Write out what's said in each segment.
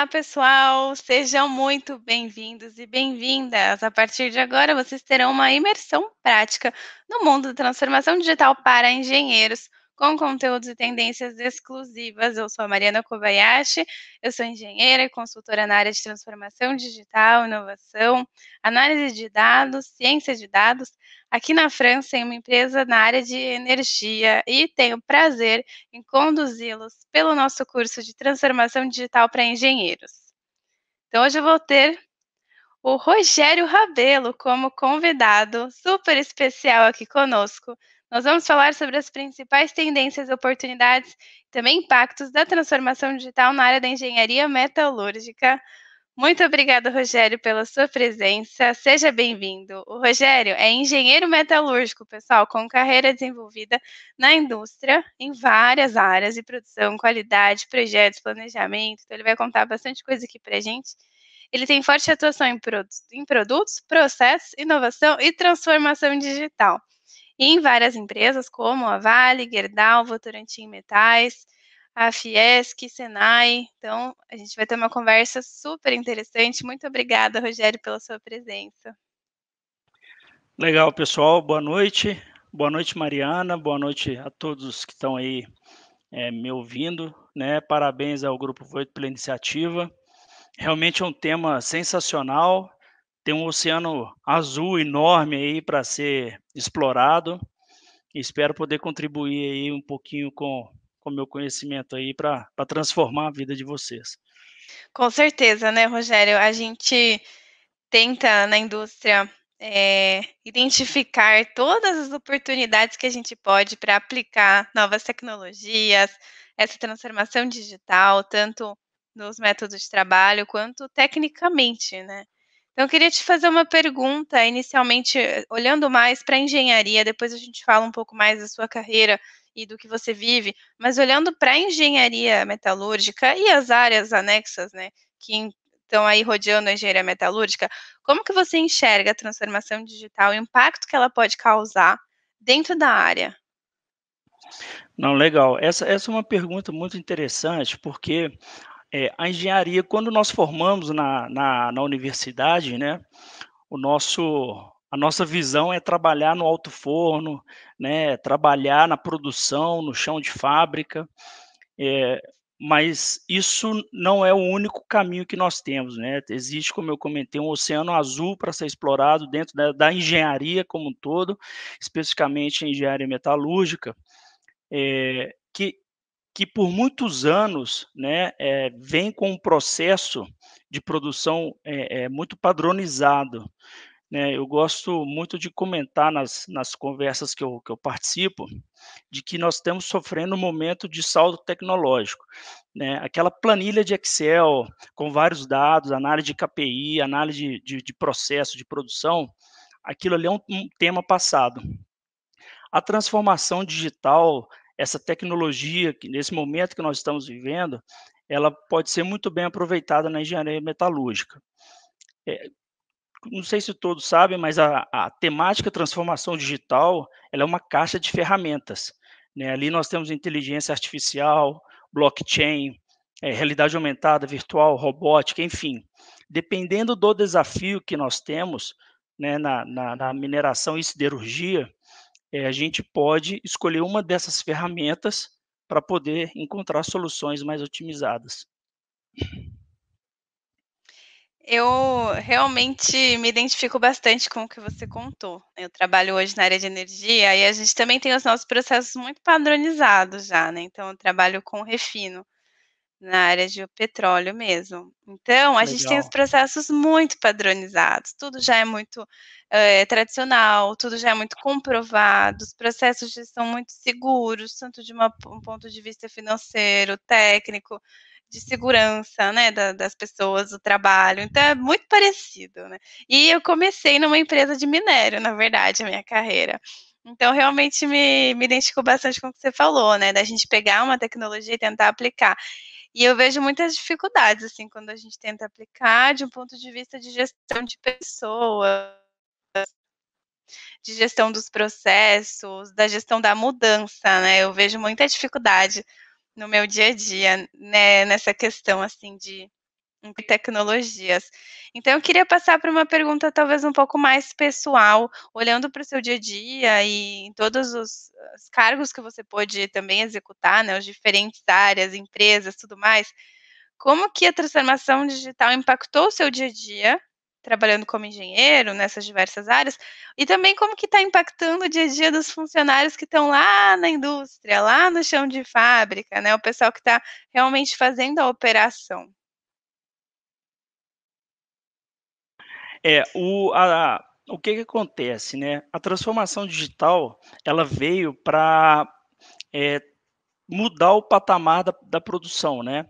Olá, pessoal! Sejam muito bem-vindos e bem-vindas! A partir de agora, vocês terão uma imersão prática no mundo da transformação digital para engenheiros com conteúdos e tendências exclusivas. Eu sou a Mariana Kobayashi, eu sou engenheira e consultora na área de transformação digital, inovação, análise de dados, ciência de dados, aqui na França, em uma empresa na área de energia, e tenho prazer em conduzi-los pelo nosso curso de transformação digital para engenheiros. Então, hoje eu vou ter o Rogério Rabelo como convidado super especial aqui conosco nós vamos falar sobre as principais tendências, oportunidades e também impactos da transformação digital na área da engenharia metalúrgica. Muito obrigada, Rogério, pela sua presença. Seja bem-vindo. O Rogério é engenheiro metalúrgico, pessoal, com carreira desenvolvida na indústria, em várias áreas de produção, qualidade, projetos, planejamento. Então, ele vai contar bastante coisa aqui para a gente. Ele tem forte atuação em, produtos, em produtos processos, inovação e transformação digital em várias empresas como a Vale, Gerdau, Votorantim Metais, a Fiesc, Senai. Então, a gente vai ter uma conversa super interessante. Muito obrigada, Rogério, pela sua presença. Legal, pessoal. Boa noite. Boa noite, Mariana. Boa noite a todos que estão aí é, me ouvindo. Né? Parabéns ao Grupo Voito pela iniciativa. Realmente é um tema sensacional tem um oceano azul enorme aí para ser explorado. Espero poder contribuir aí um pouquinho com o meu conhecimento aí para transformar a vida de vocês. Com certeza, né, Rogério? A gente tenta na indústria é, identificar todas as oportunidades que a gente pode para aplicar novas tecnologias, essa transformação digital, tanto nos métodos de trabalho quanto tecnicamente, né? Então, eu queria te fazer uma pergunta, inicialmente, olhando mais para a engenharia, depois a gente fala um pouco mais da sua carreira e do que você vive, mas olhando para a engenharia metalúrgica e as áreas anexas, né, que estão aí rodeando a engenharia metalúrgica, como que você enxerga a transformação digital e o impacto que ela pode causar dentro da área? Não, legal. Essa, essa é uma pergunta muito interessante, porque é, a engenharia, quando nós formamos na, na, na, universidade, né, o nosso, a nossa visão é trabalhar no alto forno, né, trabalhar na produção, no chão de fábrica, é, mas isso não é o único caminho que nós temos, né? Existe, como eu comentei, um oceano azul para ser explorado dentro da, da, engenharia como um todo, especificamente a engenharia metalúrgica, é, que que por muitos anos né, é, vem com um processo de produção é, é, muito padronizado. Né? Eu gosto muito de comentar nas, nas conversas que eu, que eu participo de que nós estamos sofrendo um momento de saldo tecnológico. Né? Aquela planilha de Excel com vários dados, análise de KPI, análise de, de, processo de produção, aquilo ali é um, um tema passado. A transformação digital essa tecnologia que nesse momento que nós estamos vivendo, ela pode ser muito bem aproveitada na engenharia metalúrgica. É, não sei se todos sabem, mas a, a temática transformação digital é uma caixa de ferramentas. Né? Ali nós temos inteligência artificial, blockchain, é, realidade aumentada, virtual, robótica, enfim. Dependendo do desafio que nós temos né, na, na, na mineração e siderurgia, é, a gente pode escolher uma dessas ferramentas para poder encontrar soluções mais otimizadas. Eu realmente me identifico bastante com o que você contou. Eu trabalho hoje na área de energia e a gente também tem os nossos processos muito padronizados já, né? Então, eu trabalho com refino na área de petróleo mesmo. Então, a Legal. gente tem os processos muito padronizados, tudo já é muito é, tradicional, tudo já é muito comprovado, os processos já são muito seguros, tanto de uma, um ponto de vista financeiro, técnico, de segurança, né, da, das pessoas, do trabalho. Então é muito parecido, né? E eu comecei numa empresa de minério, na verdade, a minha carreira. Então realmente me, me identificou bastante com o que você falou, né, da gente pegar uma tecnologia e tentar aplicar. E eu vejo muitas dificuldades, assim, quando a gente tenta aplicar de um ponto de vista de gestão de pessoas, de gestão dos processos, da gestão da mudança, né? Eu vejo muita dificuldade no meu dia a dia, né, nessa questão, assim, de tecnologias. Então, eu queria passar para uma pergunta talvez um pouco mais pessoal, olhando para o seu dia a dia e em todos os, os cargos que você pôde também executar, né, as diferentes áreas, empresas, tudo mais. Como que a transformação digital impactou o seu dia a dia, trabalhando como engenheiro nessas diversas áreas, e também como que está impactando o dia a dia dos funcionários que estão lá na indústria, lá no chão de fábrica, né, o pessoal que está realmente fazendo a operação. É, o, a, a, o que, que acontece, né? A transformação digital, ela veio para é, mudar o patamar da, da produção, né?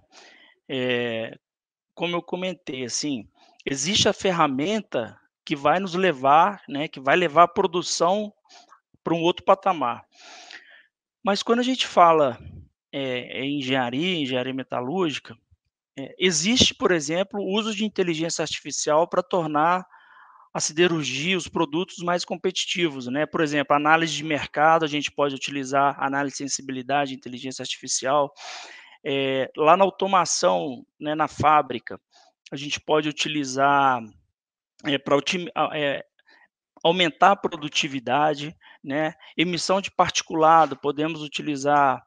É, como eu comentei, assim, existe a ferramenta que vai nos levar, né, que vai levar a produção para um outro patamar. Mas quando a gente fala é, em é engenharia, engenharia metalúrgica, é, existe, por exemplo, uso de inteligência artificial para tornar a siderurgia, os produtos mais competitivos, né? Por exemplo, análise de mercado, a gente pode utilizar análise de sensibilidade, inteligência artificial. É, lá na automação, né, na fábrica, a gente pode utilizar é, para é, aumentar a produtividade, né? Emissão de particulado, podemos utilizar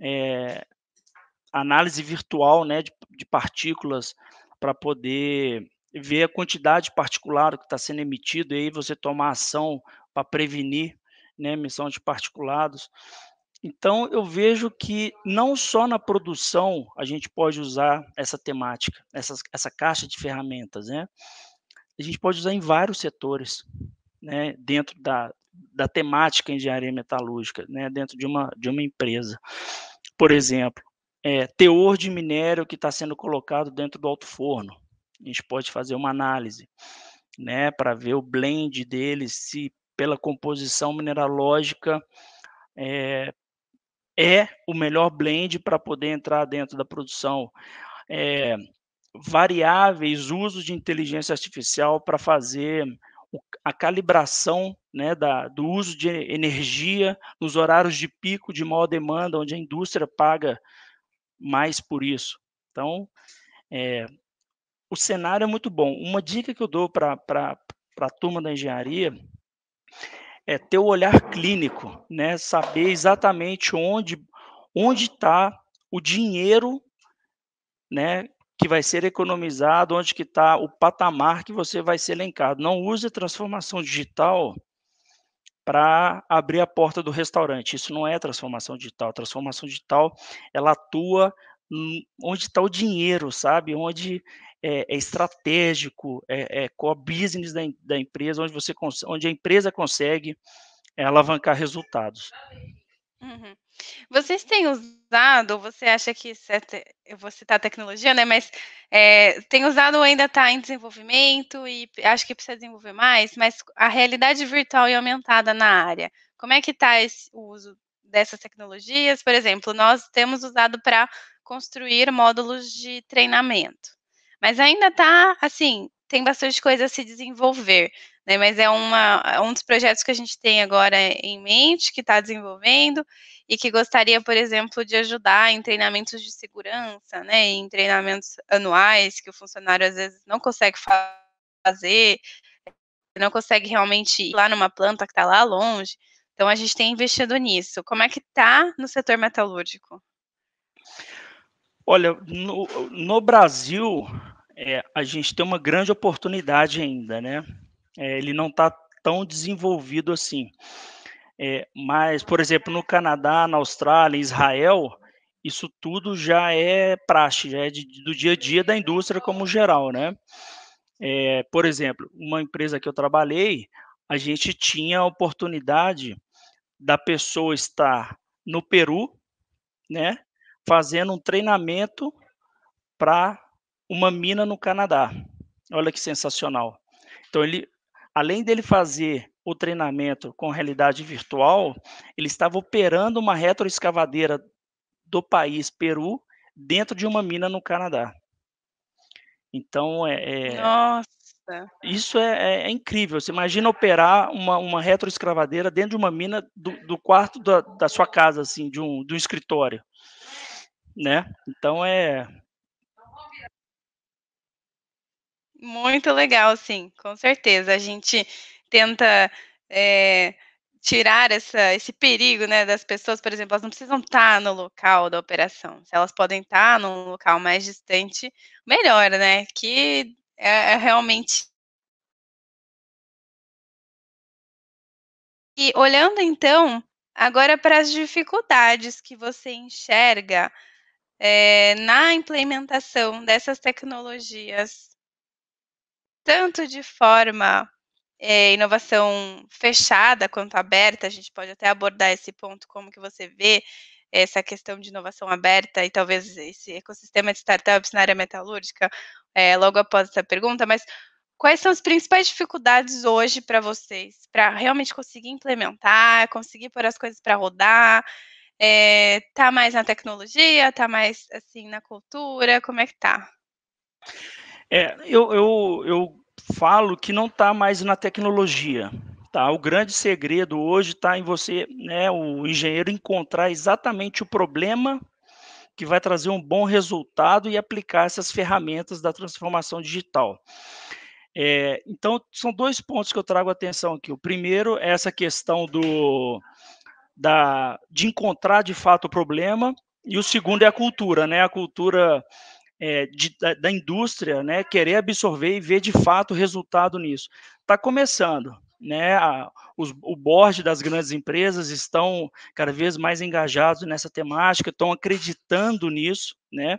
é, análise virtual né, de, de partículas para poder ver a quantidade particular que está sendo emitido e aí você tomar ação para prevenir né, emissão de particulados. Então, eu vejo que não só na produção a gente pode usar essa temática, essa, essa caixa de ferramentas, né? A gente pode usar em vários setores, né? Dentro da, da temática engenharia metalúrgica, né? Dentro de uma, de uma empresa. Por exemplo, é, teor de minério que está sendo colocado dentro do alto forno. A gente pode fazer uma análise, né, para ver o blend dele, se pela composição mineralógica é, é o melhor blend para poder entrar dentro da produção. É, variáveis, uso de inteligência artificial para fazer a calibração né, da, do uso de energia nos horários de pico de maior demanda, onde a indústria paga mais por isso. Então, é, o cenário é muito bom. Uma dica que eu dou para a turma da engenharia é ter o olhar clínico, né? saber exatamente onde onde está o dinheiro né, que vai ser economizado, onde que está o patamar que você vai ser elencado. Não use transformação digital para abrir a porta do restaurante. Isso não é transformação digital. transformação digital ela atua onde está o dinheiro, sabe? Onde é, é estratégico, é, é core business da, da empresa, onde, você, onde a empresa consegue alavancar resultados. Uhum. Vocês têm usado, você acha que, certo, eu vou citar tecnologia, né, mas é, tem usado ainda está em desenvolvimento e acho que precisa desenvolver mais, mas a realidade virtual e aumentada na área, como é que está o uso dessas tecnologias? Por exemplo, nós temos usado para construir módulos de treinamento, mas ainda está, assim, tem bastante coisa a se desenvolver, né? Mas é uma, é um dos projetos que a gente tem agora em mente, que está desenvolvendo, e que gostaria, por exemplo, de ajudar em treinamentos de segurança, né? Em treinamentos anuais que o funcionário às vezes não consegue fazer, não consegue realmente ir lá numa planta que está lá longe. Então a gente tem investido nisso. Como é que está no setor metalúrgico? Olha, no, no Brasil, é, a gente tem uma grande oportunidade ainda, né? É, ele não está tão desenvolvido assim. É, mas, por exemplo, no Canadá, na Austrália, Israel, isso tudo já é praxe, já é de, do dia a dia da indústria como geral, né? É, por exemplo, uma empresa que eu trabalhei, a gente tinha a oportunidade da pessoa estar no Peru, né, fazendo um treinamento para uma mina no Canadá. Olha que sensacional. Então ele, além dele fazer o treinamento com realidade virtual, ele estava operando uma retroescavadeira do país Peru dentro de uma mina no Canadá. Então é, é isso é, é, é, incrível. Você imagina operar uma, uma retroescavadeira dentro de uma mina do, do quarto da, da, sua casa, assim, de um, de um escritório, né? Então é Muito legal, sim, com certeza. A gente tenta é, tirar essa, esse perigo né, das pessoas, por exemplo, elas não precisam estar tá no local da operação. Se elas podem estar tá num local mais distante, melhor, né? Que é, é realmente E olhando então agora para as dificuldades que você enxerga é, na implementação dessas tecnologias tanto de forma é, inovação fechada quanto aberta, a gente pode até abordar esse ponto, como que você vê essa questão de inovação aberta e talvez esse ecossistema de startups na área metalúrgica, é, logo após essa pergunta, mas quais são as principais dificuldades hoje para vocês, para realmente conseguir implementar, conseguir pôr as coisas para rodar, é, tá mais na tecnologia, tá mais, assim, na cultura, como é que tá? É, eu, eu, eu falo que não está mais na tecnologia. Tá? O grande segredo hoje está em você, né, o engenheiro, encontrar exatamente o problema que vai trazer um bom resultado e aplicar essas ferramentas da transformação digital. É, então, são dois pontos que eu trago atenção aqui. O primeiro é essa questão do, da, de encontrar de fato o problema, e o segundo é a cultura, né? A cultura é, de, da, da, indústria né, querer absorver e ver de fato resultado nisso. Está começando. Né, a, os, o board das grandes empresas estão cada vez mais engajados nessa temática, estão acreditando nisso, né,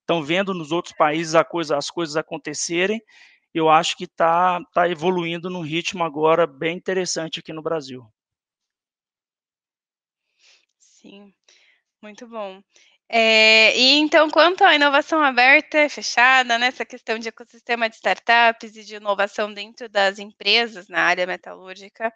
estão vendo nos outros países a coisa, as coisas acontecerem. Eu acho que está tá evoluindo num ritmo agora bem interessante aqui no Brasil. Sim, muito bom. É, e então, quanto à inovação aberta e fechada, nessa né, questão de ecossistema de startups e de inovação dentro das empresas na área metalúrgica,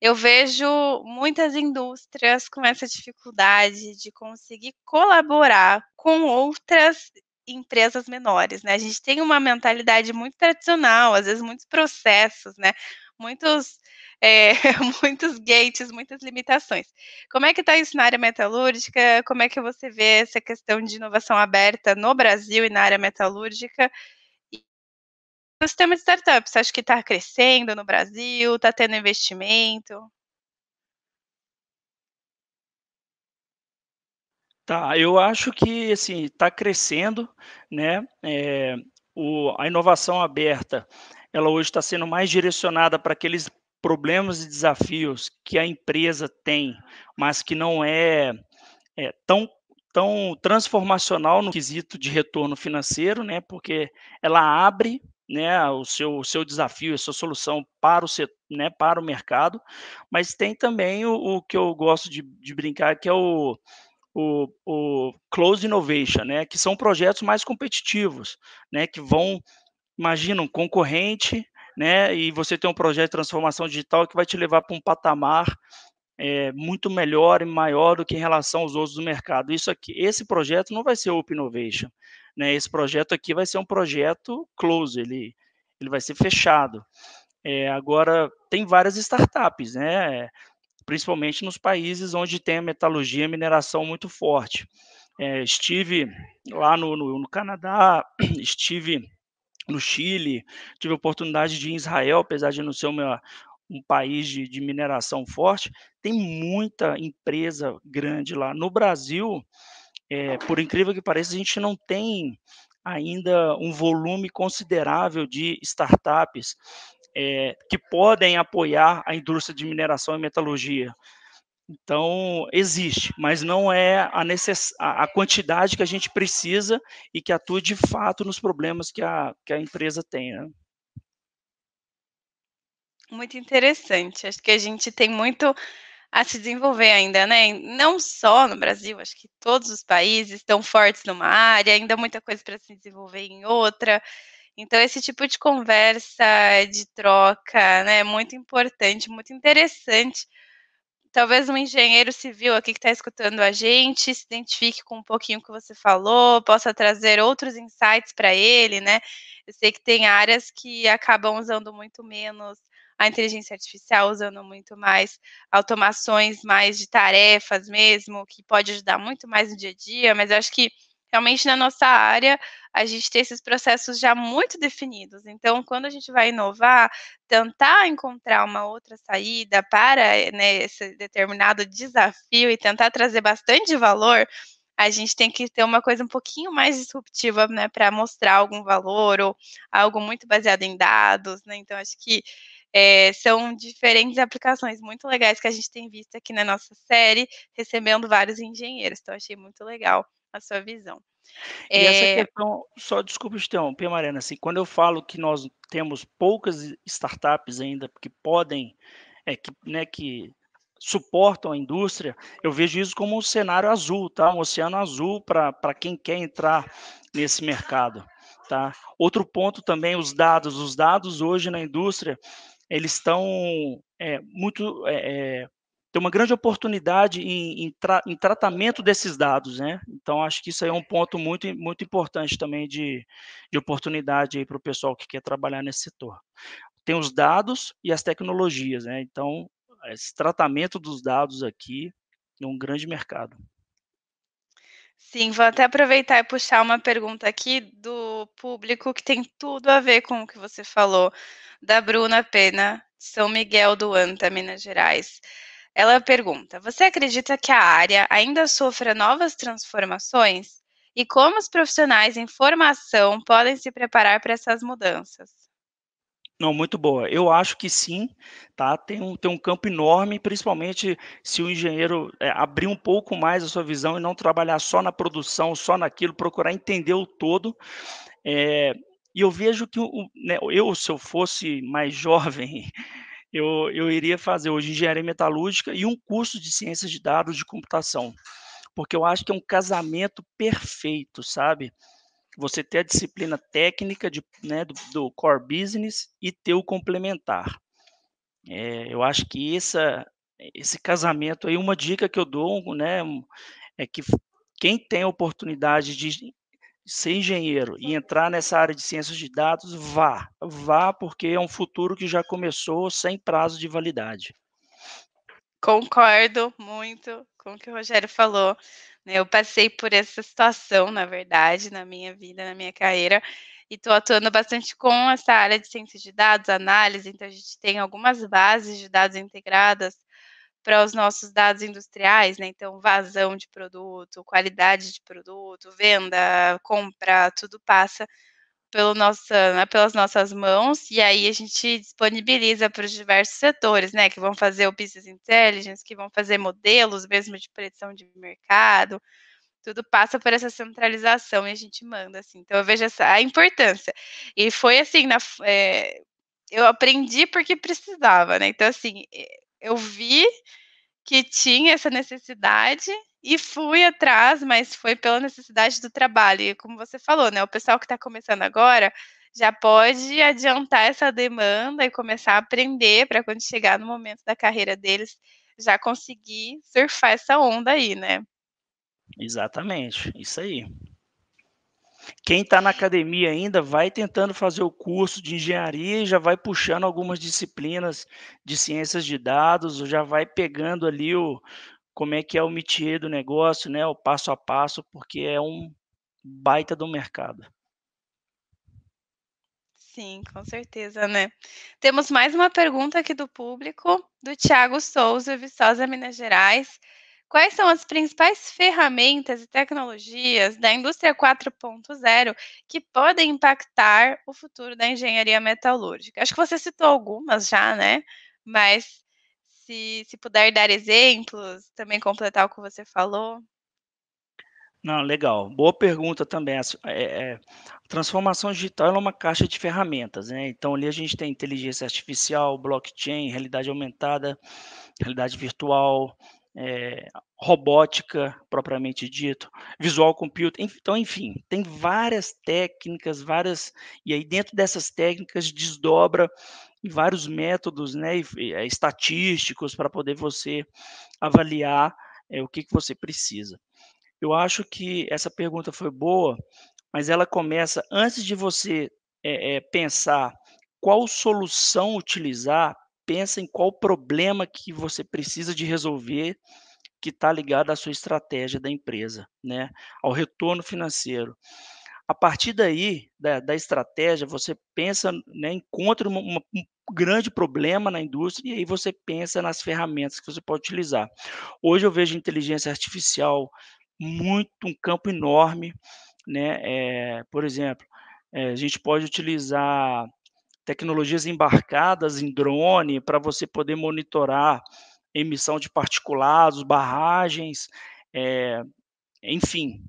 eu vejo muitas indústrias com essa dificuldade de conseguir colaborar com outras empresas menores, né? A gente tem uma mentalidade muito tradicional, às vezes muitos processos, né? Muitos é, muitos gates, muitas limitações. Como é que está isso na área metalúrgica? Como é que você vê essa questão de inovação aberta no Brasil e na área metalúrgica? o sistema de startups? Acho que está crescendo no Brasil, está tendo investimento? Tá, eu acho que assim está crescendo, né? É, o, a inovação aberta, ela hoje está sendo mais direcionada para aqueles problemas e desafios que a empresa tem, mas que não é, é tão tão transformacional no quesito de retorno financeiro, né? Porque ela abre né, o seu, o seu desafio, a sua solução para o, setor, né, para o mercado, mas tem também o, o que eu gosto de, de, brincar, que é o, o, o Close Innovation, né, que são projetos mais competitivos, né, que vão, imagina, um concorrente né? E você tem um projeto de transformação digital que vai te levar para um patamar é, muito melhor e maior do que em relação aos outros do mercado. Isso aqui, esse projeto não vai ser Open Innovation, né? Esse projeto aqui vai ser um projeto close, ele, ele vai ser fechado. É, agora tem várias startups, né? Principalmente nos países onde tem a metalurgia e mineração muito forte. É, estive lá no, no, no Canadá, estive no Chile, tive oportunidade de ir em Israel, apesar de não ser uma, um país de, de, mineração forte, tem muita empresa grande lá. No Brasil, é, por incrível que pareça, a gente não tem ainda um volume considerável de startups é, que podem apoiar a indústria de mineração e metalurgia. Então, existe, mas não é a, necess... a quantidade que a gente precisa e que atua de fato nos problemas que a, que a empresa tem. Né? Muito interessante. Acho que a gente tem muito a se desenvolver ainda, né? Não só no Brasil, acho que todos os países estão fortes numa área, ainda muita coisa para se desenvolver em outra. Então, esse tipo de conversa, de troca, né, é muito importante, muito interessante talvez um engenheiro civil aqui que está escutando a gente se identifique com um pouquinho que você falou, possa trazer outros insights para ele, né? Eu sei que tem áreas que acabam usando muito menos a inteligência artificial, usando muito mais automações, mais de tarefas mesmo, que pode ajudar muito mais no dia a dia, mas eu acho que realmente na nossa área a gente tem esses processos já muito definidos. Então, quando a gente vai inovar, tentar encontrar uma outra saída para eh, né, esse determinado desafio e tentar trazer bastante valor, a gente tem que ter uma coisa um pouquinho mais disruptiva, né, para mostrar algum valor ou algo muito baseado em dados, né? Então, acho que é, são diferentes aplicações muito legais que a gente tem visto aqui na nossa série, recebendo vários engenheiros. Então, achei muito legal a sua visão. E é... essa questão, só desculpa, Estão, Pia Mariana, assim, quando eu falo que nós temos poucas startups ainda que podem, é, que, né, que suportam a indústria, eu vejo isso como um cenário azul, tá? Um oceano azul para quem quer entrar nesse mercado, tá? Outro ponto também, os dados. Os dados hoje na indústria, eles estão é, muito é, é tem uma grande oportunidade em, em, tra, em, tratamento desses dados, né? Então, acho que isso aí é um ponto muito, muito importante também de, de oportunidade aí para o pessoal que quer trabalhar nesse setor. Tem os dados e as tecnologias, né? Então, esse tratamento dos dados aqui é um grande mercado. Sim, vou até aproveitar e puxar uma pergunta aqui do público que tem tudo a ver com o que você falou, da Bruna Pena, de São Miguel do Anta, Minas Gerais. Ela pergunta: Você acredita que a área ainda sofra novas transformações? E como os profissionais em formação podem se preparar para essas mudanças? Não, muito boa. Eu acho que sim, tá? Tem um, tem um campo enorme, principalmente se o engenheiro é, abrir um pouco mais a sua visão e não trabalhar só na produção, só naquilo, procurar entender o todo. É, e eu vejo que o, né, eu, se eu fosse mais jovem, eu, eu iria fazer hoje engenharia metalúrgica e um curso de ciências de dados de computação, porque eu acho que é um casamento perfeito, sabe? Você ter a disciplina técnica de, né, do, do core business e ter o complementar. É, eu acho que essa, esse casamento aí, uma dica que eu dou, né, é que quem tem a oportunidade de ser engenheiro e entrar nessa área de ciências de dados, vá. Vá, porque é um futuro que já começou sem prazo de validade. Concordo muito com o que o Rogério falou. Né? Eu passei por essa situação, na verdade, na minha vida, na minha carreira, e estou atuando bastante com essa área de ciência de dados, análise. Então, a gente tem algumas bases de dados integradas para os nossos dados industriais, né? Então, vazão de produto, qualidade de produto, venda, compra, tudo passa pelo né, pelas nossas mãos, e aí a gente disponibiliza para os diversos setores, né? Que vão fazer o business intelligence, que vão fazer modelos mesmo de predição de mercado, tudo passa por essa centralização e a gente manda, assim. Então eu vejo essa, a importância. E foi assim, na, é, eu aprendi porque precisava, né? Então, assim, eh, eu vi que tinha essa necessidade e fui atrás, mas foi pela necessidade do trabalho. E como você falou, né? O pessoal que está começando agora já pode adiantar essa demanda e começar a aprender para quando chegar no momento da carreira deles já conseguir surfar essa onda aí, né? Exatamente, isso aí. Quem está na academia ainda vai tentando fazer o curso de engenharia e já vai puxando algumas disciplinas de ciências de dados, ou já vai pegando ali o como é que é o métier do negócio, né, o passo a passo, porque é um baita do mercado. Sim, com certeza, né? Temos mais uma pergunta aqui do público, do Tiago Souza, Viçosa, Minas Gerais. Quais são as principais ferramentas e tecnologias da indústria 4.0 que podem impactar o futuro da engenharia metalúrgica? Acho que você citou algumas já, né? Mas se, se puder dar exemplos, também completar o que você falou. Não, legal. Boa pergunta também. A, é, é, transformação digital é uma caixa de ferramentas, né? Então ali a gente tem inteligência artificial, blockchain, realidade aumentada, realidade virtual, é, robótica propriamente dito, visual computing, então enfim, tem várias técnicas, várias e aí dentro dessas técnicas desdobra em vários métodos, né, eh, estatísticos para poder você avaliar é, o que, que você precisa. Eu acho que essa pergunta foi boa, mas ela começa antes de você é, pensar qual solução utilizar, pensa em qual problema que você precisa de resolver que está ligado à sua estratégia da empresa, né? ao retorno financeiro. A partir daí, da, da estratégia, você pensa, né, encontra uma, uma, um grande problema na indústria e aí você pensa nas ferramentas que você pode utilizar. Hoje eu vejo inteligência artificial muito um campo enorme, né? É, por exemplo, é, a gente pode utilizar tecnologias embarcadas em drone para você poder monitorar emissão de particulados, barragens, é, enfim,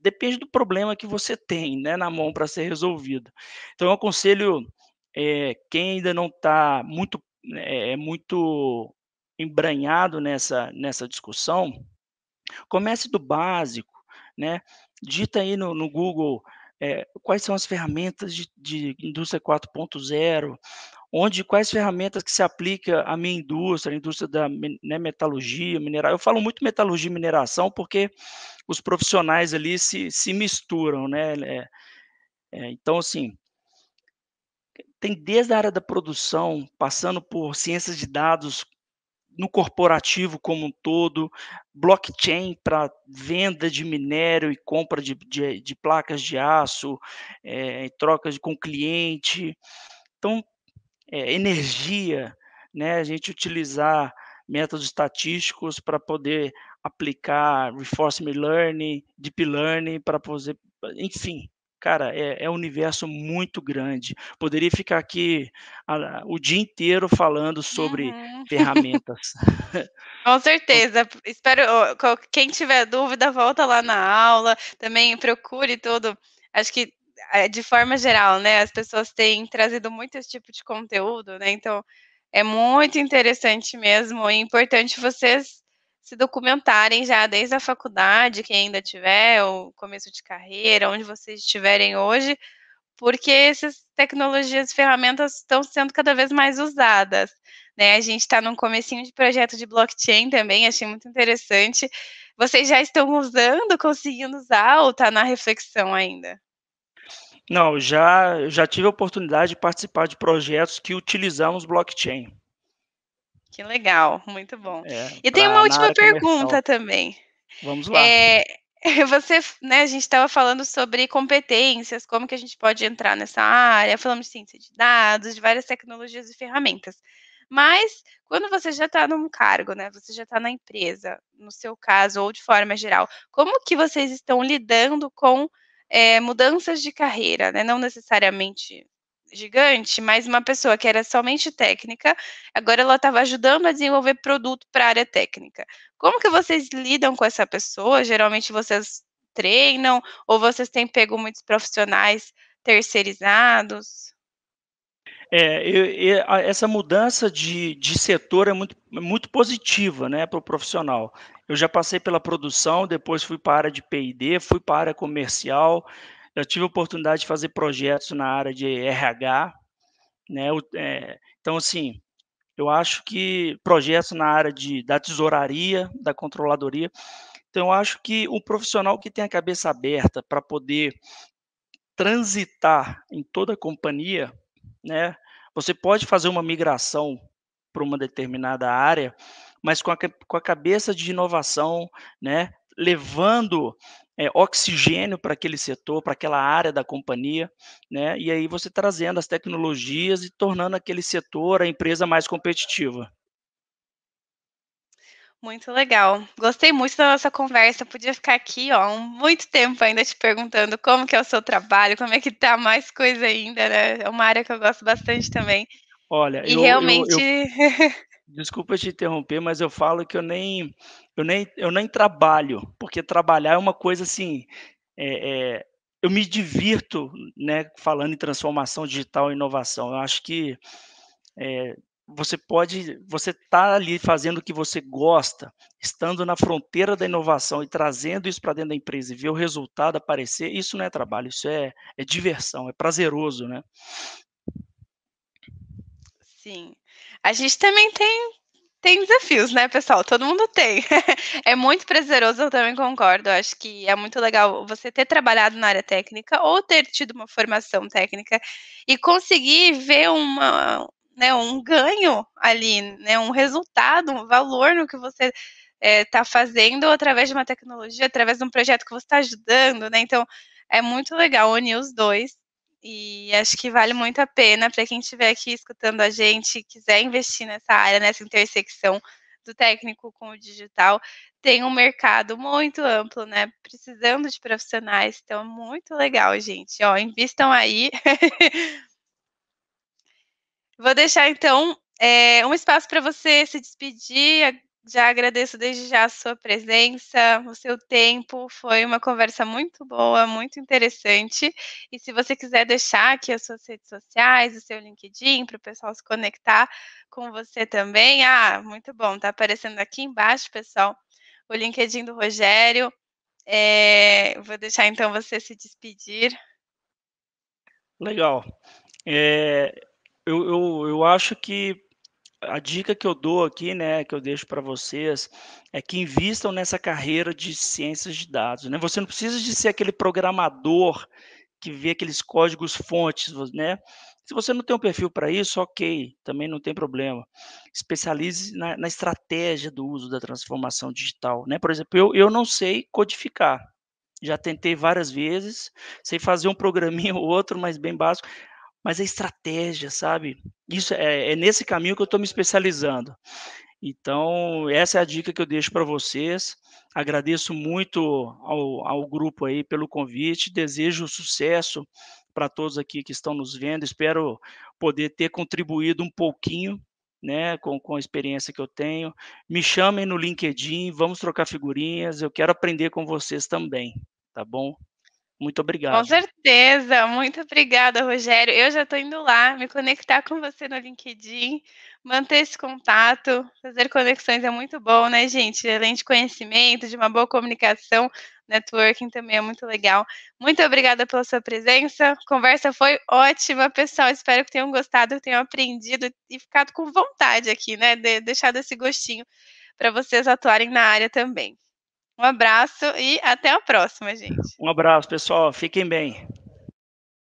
depende do problema que você tem né, na mão para ser resolvido. Então, eu aconselho é, quem ainda não está muito, eh, é, muito embranhado nessa, nessa discussão, comece do básico, né? Dita aí no, no Google é, quais são as ferramentas de, de indústria 4.0, onde quais ferramentas que se aplica à minha indústria, à indústria da né, metalurgia, mineral. Eu falo muito metalurgia e mineração porque os profissionais ali se, se misturam, né? É, é, então, assim, tem desde a área da produção, passando por ciências de dados, no corporativo como um todo, blockchain para venda de minério e compra de, de, de placas de aço, é, trocas com cliente. Então, é, energia, né, a gente utilizar métodos estatísticos para poder aplicar reinforcement learning, deep learning, para poder, enfim, Cara, é, é um universo muito grande. Poderia ficar aqui a, o dia inteiro falando sobre uhum. ferramentas. Com certeza. Espero quem tiver dúvida volta lá na aula, também procure tudo. Acho que é, de forma geral, né, as pessoas têm trazido muito esse tipo de conteúdo, né? Então, é muito interessante mesmo e importante vocês se documentarem já desde a faculdade, quem ainda tiver, ou começo de carreira, onde vocês estiverem hoje, porque essas tecnologias e ferramentas estão sendo cada vez mais usadas. Né? A gente está num comecinho de projeto de blockchain também, achei muito interessante. Vocês já estão usando, conseguindo usar, ou está na reflexão ainda? Não, já, já tive a oportunidade de participar de projetos que utilizamos blockchain. Que legal, muito bom. É, e tem uma última pergunta comercial. também. Vamos lá. É, você, né, a gente estava falando sobre competências, como que a gente pode entrar nessa área, falamos de ciência de dados, de várias tecnologias e ferramentas. Mas quando você já está num cargo, né? Você já está na empresa, no seu caso, ou de forma geral, como que vocês estão lidando com é, mudanças de carreira, né? Não necessariamente gigante, mas uma pessoa que era somente técnica, agora ela estava ajudando a desenvolver produto para a área técnica. Como que vocês lidam com essa pessoa? Geralmente vocês treinam ou vocês têm pego muitos profissionais terceirizados? É, eu, eu, essa mudança de, de setor é muito, muito positiva né, para o profissional. Eu já passei pela produção, depois fui para a área de PD, fui para a área comercial, eu tive a oportunidade de fazer projetos na área de RH, né? É, então, assim, eu acho que projetos na área de, da tesouraria, da controladoria. Então, eu acho que o profissional que tem a cabeça aberta para poder transitar em toda a companhia, né? Você pode fazer uma migração para uma determinada área, mas com a, com a cabeça de inovação, né? Levando é, oxigênio para aquele setor, para aquela área da companhia, né? E aí você trazendo as tecnologias e tornando aquele setor a empresa mais competitiva. Muito legal. Gostei muito da nossa conversa. Podia ficar aqui, ó, muito tempo ainda te perguntando como que é o seu trabalho, como é que tá mais coisa ainda, né? É uma área que eu gosto bastante também. Olha, e eu, realmente. Eu, eu... Desculpa te interromper, mas eu falo que eu nem eu nem, eu nem trabalho, porque trabalhar é uma coisa assim. É, é, eu me divirto né, falando em transformação digital e inovação. Eu acho que é, você pode, você está ali fazendo o que você gosta, estando na fronteira da inovação e trazendo isso para dentro da empresa e ver o resultado aparecer, isso não é trabalho, isso é, é diversão, é prazeroso, né? Sim. A gente também tem tem desafios, né, pessoal? Todo mundo tem. é muito prazeroso, eu também concordo. Eu acho que é muito legal você ter trabalhado na área técnica ou ter tido uma formação técnica e conseguir ver uma, né, um ganho ali, né, um resultado, um valor no que você está é, tá fazendo através de uma tecnologia, através de um projeto que você está ajudando, né? Então é muito legal unir os dois. E acho que vale muito a pena para quem estiver aqui escutando a gente quiser investir nessa área, nessa intersecção do técnico com o digital, tem um mercado muito amplo, né? Precisando de profissionais, então é muito legal, gente. Ó, invistam aí. Vou deixar então é, um espaço para você se despedir, já agradeço desde já a sua presença, o seu tempo. Foi uma conversa muito boa, muito interessante. E se você quiser deixar aqui as suas redes sociais, o seu LinkedIn, para o pessoal se conectar com você também. Ah, muito bom. Está aparecendo aqui embaixo, pessoal, o LinkedIn do Rogério. É, vou deixar então você se despedir. Legal. É, eu, eu, eu acho que a dica que eu dou aqui, né, que eu deixo para vocês, é que invistam nessa carreira de ciências de dados. Né? Você não precisa de ser aquele programador que vê aqueles códigos fontes, né? Se você não tem um perfil para isso, ok, também não tem problema. Especialize na, na, estratégia do uso da transformação digital, né? Por exemplo, eu, eu não sei codificar, já tentei várias vezes, sei fazer um programinha ou outro, mas bem básico mas a estratégia, sabe? Isso é, é, é nesse caminho que eu estou me especializando. Então, essa é a dica que eu deixo para vocês. Agradeço muito ao, ao grupo aí pelo convite. Desejo sucesso para todos aqui que estão nos vendo. Espero poder ter contribuído um pouquinho né, com, com a experiência que eu tenho. Me chamem no LinkedIn, vamos trocar figurinhas, eu quero aprender com vocês também, tá bom? Muito obrigado. Com certeza. Muito obrigada, Rogério. Eu já estou indo lá, me conectar com você no LinkedIn, manter esse contato, fazer conexões é muito bom, né, gente? Além de conhecimento, de uma boa comunicação, networking também é muito legal. Muito obrigada pela sua presença. A conversa foi ótima, pessoal. Espero que tenham gostado, tenham aprendido e ficado com vontade aqui, né? De, deixado esse gostinho para vocês atuarem na área também. Um abraço e até a próxima, gente. Um abraço, pessoal. Fiquem bem.